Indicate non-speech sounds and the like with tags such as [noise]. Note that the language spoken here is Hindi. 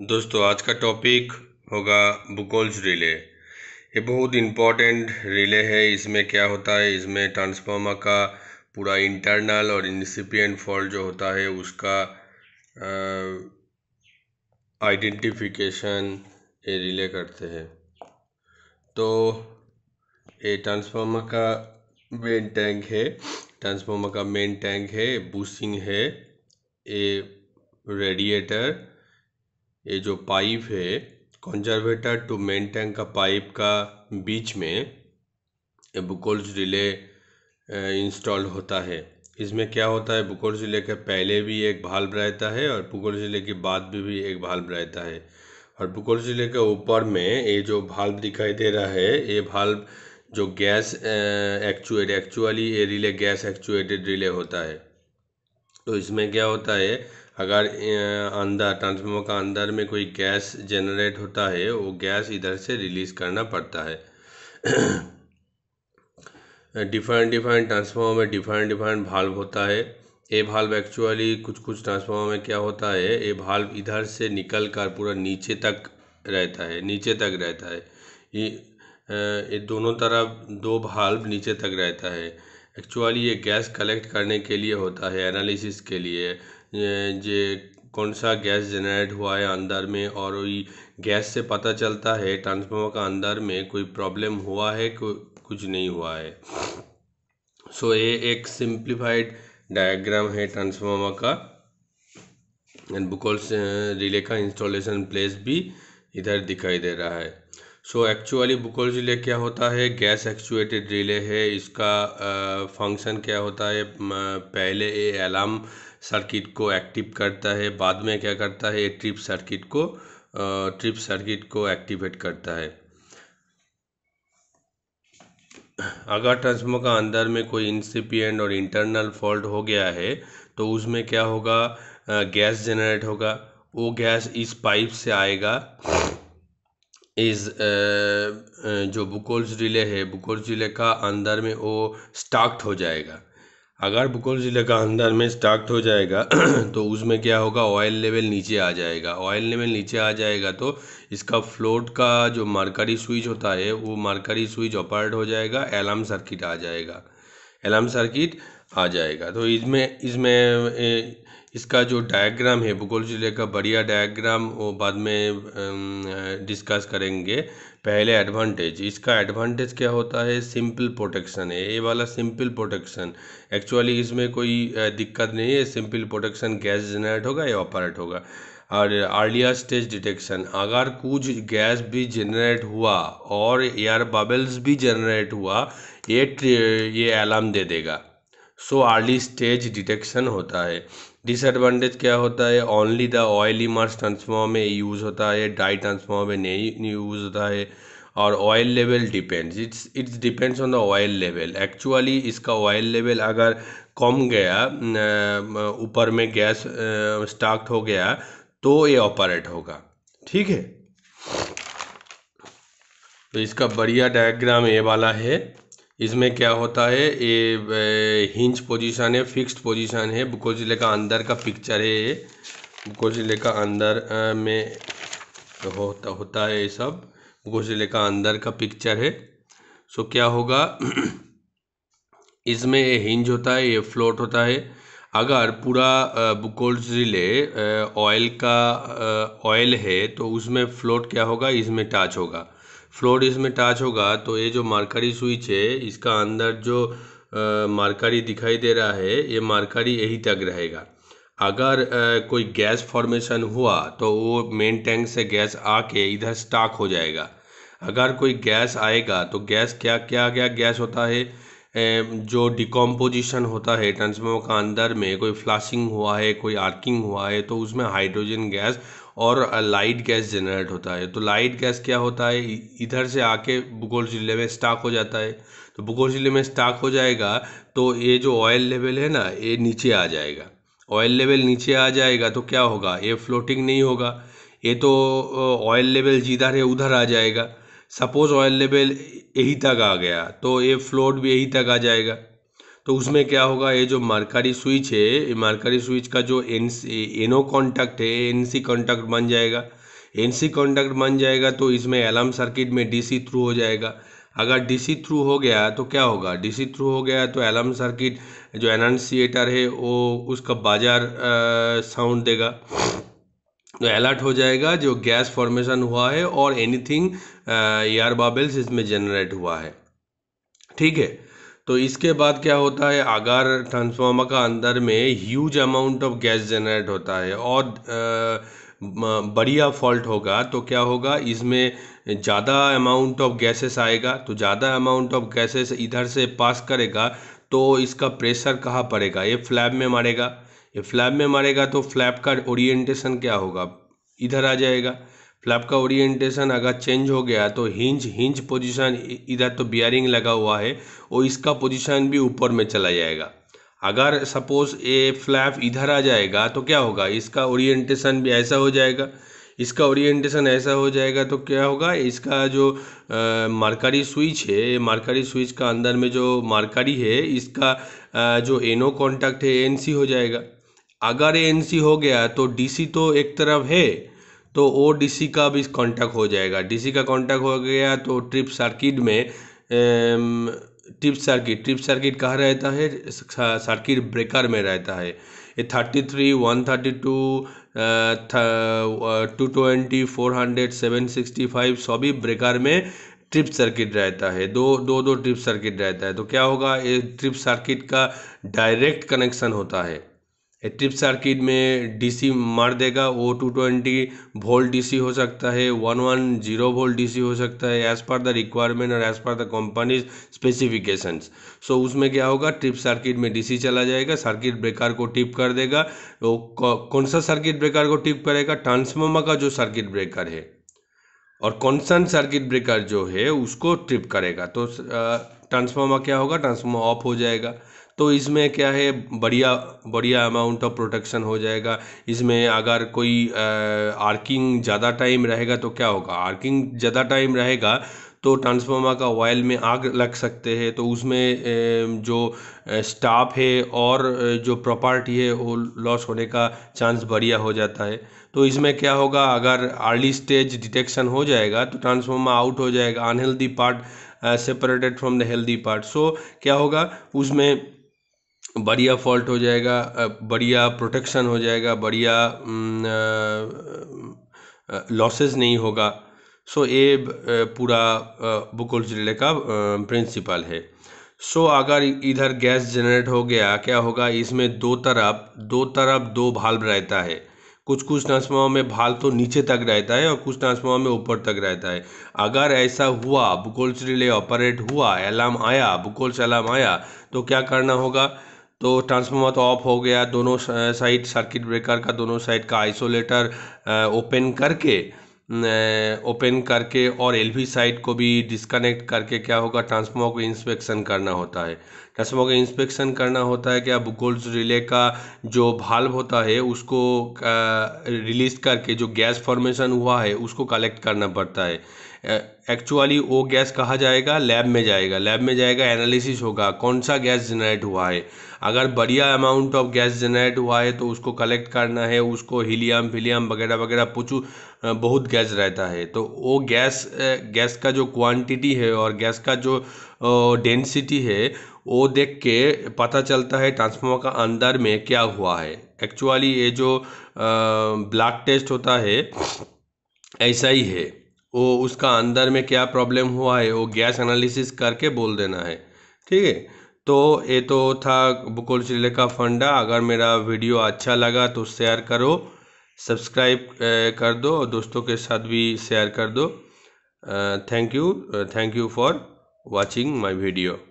दोस्तों आज का टॉपिक होगा बुकोल्स रिले ये बहुत इम्पॉर्टेंट रिले है इसमें क्या होता है इसमें ट्रांसफार्मर का पूरा इंटरनल और इंसिपियंट फॉल्ट जो होता है उसका आइडेंटिफिकेशन ये रिले करते हैं तो ये ट्रांसफार्मर का मेन टैंक है ट्रांसफार्मर का मेन टैंक है बूसिंग है ये रेडिएटर ये जो पाइप है कंजर्वेटर टू मेन टैंक का पाइप का बीच में ये बुकोल्स रिले इंस्टॉल होता है इसमें क्या होता है बुकोल्स रिले के पहले भी एक भाल्ब रहता है और बुकोल्स रिले के बाद भी, भी एक भाल्व रहता है और बुकोल्स रिले के ऊपर में ये जो भाल्व दिखाई दे रहा है ये भाल्व जो गैस एक्चुएट एक्चुअली ये रिले गैस एक्चुएटेड रिले होता है तो इसमें क्या होता है अगर अंदर ट्रांसफार्मर का अंदर में कोई गैस जनरेट होता है वो गैस इधर से रिलीज़ करना पड़ता है डिफरेंट डिफरेंट ट्रांसफार्मर में डिफरेंट डिफरेंट भाल्व होता है ये भाल्व एक्चुअली कुछ कुछ ट्रांसफार्मर में क्या होता है ये भाल्व इधर से निकल कर पूरा नीचे तक रहता है नीचे तक रहता है ये ये दोनों तरफ दो भाल्व नीचे तक रहता है एक्चुअली ये गैस कलेक्ट करने के लिए होता है एनालिसिस के लिए जे कौन सा गैस जनरेट हुआ है अंदर में और वही गैस से पता चलता है ट्रांसफार्मर का अंदर में कोई प्रॉब्लम हुआ है कुछ नहीं हुआ है सो so, ये एक सिंप्लीफाइड डायग्राम है ट्रांसफार्मर का एंड बुकॉल रिले का इंस्टॉलेशन प्लेस भी इधर दिखाई दे रहा है सो एक्चुअली बुकॉल रिले क्या होता है गैस एक्चुएटेड रिले है इसका फंक्शन uh, क्या होता है पहले ये अलार्म सर्किट को एक्टिव करता है बाद में क्या करता है ये ट्रिप सर्किट को ट्रिप सर्किट को एक्टिवेट करता है अगर ट्रांसफॉर्मर का अंदर में कोई इंसिपियंट और इंटरनल फॉल्ट हो गया है तो उसमें क्या होगा गैस जनरेट होगा वो गैस इस पाइप से आएगा इस जो बुकोल्स रिले है बुकोल्स रिले का अंदर में वो स्टार्ट हो जाएगा अगर भूगोल ज़िले का अंदर में स्टार्ट हो जाएगा [clears throat] तो उसमें क्या होगा ऑयल लेवल नीचे आ जाएगा ऑयल लेवल नीचे आ जाएगा तो इसका फ्लोट का जो मार्करी स्विच होता है वो मार्करी स्विच ऑपरेट हो जाएगा अलार्म सर्किट आ जाएगा अलार्म सर्किट आ जाएगा तो इसमें इसमें इसका जो डायग्राम है भूगोल ज़िले का बढ़िया डायग्राम वो बाद में डिस्कस करेंगे पहले एडवांटेज इसका एडवांटेज क्या होता है सिंपल प्रोटेक्शन है ये वाला सिंपल प्रोटेक्शन एक्चुअली इसमें कोई दिक्कत नहीं है सिंपल प्रोटेक्शन गैस जनरेट होगा या ऑपरेट होगा और अर्लियर स्टेज डिटेक्शन अगर कुछ गैस भी जनरेट हुआ और एयर बबल्स भी जनरेट हुआ ये ये अलार्म दे देगा सो अर्ली स्टेज डिटेक्शन होता है डिसएडवांटेज क्या होता है only the oil immersed transformer में यूज़ होता है डाई ट्रांसफॉर्मर में नहीं यूज़ होता है और oil level depends it's it's depends on the oil level actually इसका ऑयल लेवल अगर कम गया ऊपर में गैस स्टार्ट हो गया तो ये ऑपरेट होगा ठीक है तो इसका बढ़िया डायग्राम ये वाला है इसमें क्या होता है ये हिंज पोजीशन है फिक्स्ड पोजीशन है जिले का अंदर का पिक्चर है ये जिले का अंदर में होता होता है ये सब जिले का अंदर का पिक्चर है सो क्या होगा [clears throat] इसमें ये हिंज होता है ये फ्लोट होता है अगर पूरा बुकोल ज़िले ऑयल का ऑयल है तो उसमें फ्लोट क्या होगा इसमें टच होगा फ्लोर इसमें टच होगा तो ये जो मार्करी स्विच है इसका अंदर जो मार्करी दिखाई दे रहा है ये मार्करी यहीं तक रहेगा अगर आ, कोई गैस फॉर्मेशन हुआ तो वो मेन टैंक से गैस आके इधर स्टाक हो जाएगा अगर कोई गैस आएगा तो गैस क्या क्या क्या गैस होता है जो डिकम्पोजिशन होता है ट्रांसफार्मर का अंदर में कोई फ्लाशिंग हुआ है कोई आर्किंग हुआ है तो उसमें हाइड्रोजन गैस और लाइट गैस जनरेट होता है तो लाइट गैस क्या होता है इधर से आके भूगोल ज़िले में स्टाक हो जाता है तो भूगोल ज़िले में स्टाक हो जाएगा तो ये जो ऑयल लेवल है ना ये नीचे आ जाएगा ऑयल लेवल नीचे आ जाएगा तो क्या होगा ये फ्लोटिंग नहीं होगा ये तो ऑयल लेवल जिधर है उधर आ जाएगा सपोज़ ऑयल लेवल यही तक आ गया तो ये फ्लोट भी यही तक आ जाएगा तो उसमें क्या होगा ये जो मार्कारी स्विच है ये मार्कारी स्विच का जो एन एनो कॉन्टैक्ट है एन सी कॉन्टैक्ट बन जाएगा एन सी कॉन्टैक्ट बन जाएगा तो इसमें अलार्म सर्किट में डी सी थ्रू हो जाएगा अगर डी सी थ्रू हो गया तो क्या होगा डी सी थ्रू हो गया तो अलार्म सर्किट जो एनाउंसिएटर है वो उसका बाजार साउंड देगा तो अलर्ट हो जाएगा जो गैस फॉर्मेशन हुआ है और एनीथिंग एयर बाबल्स इसमें जनरेट हुआ है ठीक है तो इसके बाद क्या होता है आगार ट्रांसफार्मर का अंदर में huge amount of gas generate होता है और बढ़िया फॉल्ट होगा तो क्या होगा इसमें ज़्यादा अमाउंट ऑफ गैसेस आएगा तो ज़्यादा अमाउंट ऑफ गैसेस इधर से पास करेगा तो इसका प्रेशर कहाँ पड़ेगा ये फ्लैप में मारेगा ये फ्लैप में मारेगा तो फ्लैप का ओरिएंटेशन क्या होगा इधर आ जाएगा फ्लैप का ओरिएंटेशन अगर चेंज हो गया तो हिंज हिंज पोजीशन इधर तो बियरिंग लगा हुआ है और इसका पोजीशन भी ऊपर में चला जाएगा अगर सपोज ये फ्लैप इधर आ जाएगा तो क्या होगा इसका ओरिएंटेशन भी ऐसा हो जाएगा इसका ओरिएंटेशन ऐसा हो जाएगा तो क्या होगा इसका जो मार्करी स्विच है मार्करी स्विच का अंदर में जो मार्करी है इसका आ, जो एनो कॉन्टैक्ट है एनसी हो जाएगा अगर एनसी हो गया तो डीसी तो एक तरफ है तो ओ डी का भी कांटेक्ट हो जाएगा डीसी का कांटेक्ट हो गया तो ट्रिप सर्किट में ट्रिप सर्किट ट्रिप सर्किट कहाँ रहता है सर्किट ब्रेकर में रहता है ये thirty three one thirty two two twenty four hundred seven sixty five सभी ब्रेकर में ट्रिप सर्किट रहता है दो दो दो ट्रिप सर्किट रहता है तो क्या होगा ये ट्रिप सर्किट का डायरेक्ट कनेक्शन होता है ट्रिप सर्किट में डीसी मार देगा ओ टू ट्वेंटी वोल्ट डीसी हो सकता है one one zero volt DC हो सकता है एज़ पर द रिक्वायरमेंट और as per the companies specifications so उसमें क्या होगा ट्रिप सर्किट में डीसी चला जाएगा सर्किट ब्रेकर को टिप कर देगा वो कौन सा सर्किट ब्रेकर को टिप करेगा ट्रांसफार्मर का जो सर्किट ब्रेकर है और कॉन्सन सर्किट ब्रेकर जो है उसको ट्रिप करेगा तो ट्रांसफार्मर क्या होगा ट्रांसफार्मर ऑफ हो जाएगा तो इसमें क्या है बढ़िया बढ़िया अमाउंट ऑफ प्रोटेक्शन हो जाएगा इसमें अगर कोई आर्किंग ज़्यादा टाइम रहेगा तो क्या होगा आर्किंग ज़्यादा टाइम रहेगा तो ट्रांसफार्मर का वायल में आग लग सकते हैं तो उसमें जो स्टाफ है और जो प्रॉपर्टी है वो लॉस होने का चांस बढ़िया हो जाता है तो इसमें क्या होगा अगर अर्ली स्टेज डिटेक्शन हो जाएगा तो ट्रांसफार्मर आउट हो जाएगा unhealthy part separated from the healthy part so क्या होगा उसमें बढ़िया फॉल्ट हो जाएगा बढ़िया प्रोटेक्शन हो जाएगा बढ़िया लॉसेस नहीं होगा सो ये पूरा बुकुल ज़िले का प्रिंसिपल है सो अगर इधर गैस जनरेट हो गया क्या होगा इसमें दो तरफ दो तरफ दो भाल्व रहता है कुछ कुछ ट्रांसफॉर्मर में भाल तो नीचे तक रहता है और कुछ ट्रांसफॉर्मर में ऊपर तक रहता है अगर ऐसा हुआ बुकोल्स रिले ऑपरेट हुआ अलार्म आया बुकोल्स अलार्म आया तो क्या करना होगा तो ट्रांसफार्मर तो ऑफ हो गया दोनों साइड सर्किट ब्रेकर का दोनों साइड का आइसोलेटर ओपन करके ओपन करके और एलवी साइड को भी डिस्कनेक्ट करके क्या होगा ट्रांसफार्मर को इंस्पेक्शन करना होता है कस्बों का इंस्पेक्शन करना होता है कि अब गोल्ड रिले का जो भाल्व होता है उसको रिलीज़ करके जो गैस फॉर्मेशन हुआ है उसको कलेक्ट करना पड़ता है एक्चुअली वो गैस कहाँ जाएगा लैब में जाएगा लैब में जाएगा एनालिसिस होगा कौन सा गैस जनरेट हुआ है अगर बढ़िया अमाउंट ऑफ गैस जनरेट हुआ है तो उसको कलेक्ट करना है उसको हीलियम फिलियम वगैरह वगैरह पुचू बहुत गैस रहता है तो वो गैस गैस का जो क्वांटिटी है और गैस का जो डेंसिटी है वो देख के पता चलता है ट्रांसफार्मर का अंदर में क्या हुआ है एक्चुअली ये जो ब्लड टेस्ट होता है ऐसा ही है वो उसका अंदर में क्या प्रॉब्लम हुआ है वो गैस एनालिसिस करके बोल देना है ठीक है तो ये तो था बुकोल चिल्ले का फंडा अगर मेरा वीडियो अच्छा लगा तो शेयर करो सब्सक्राइब कर दो और दोस्तों के साथ भी शेयर कर दो thank you thank you for watching my video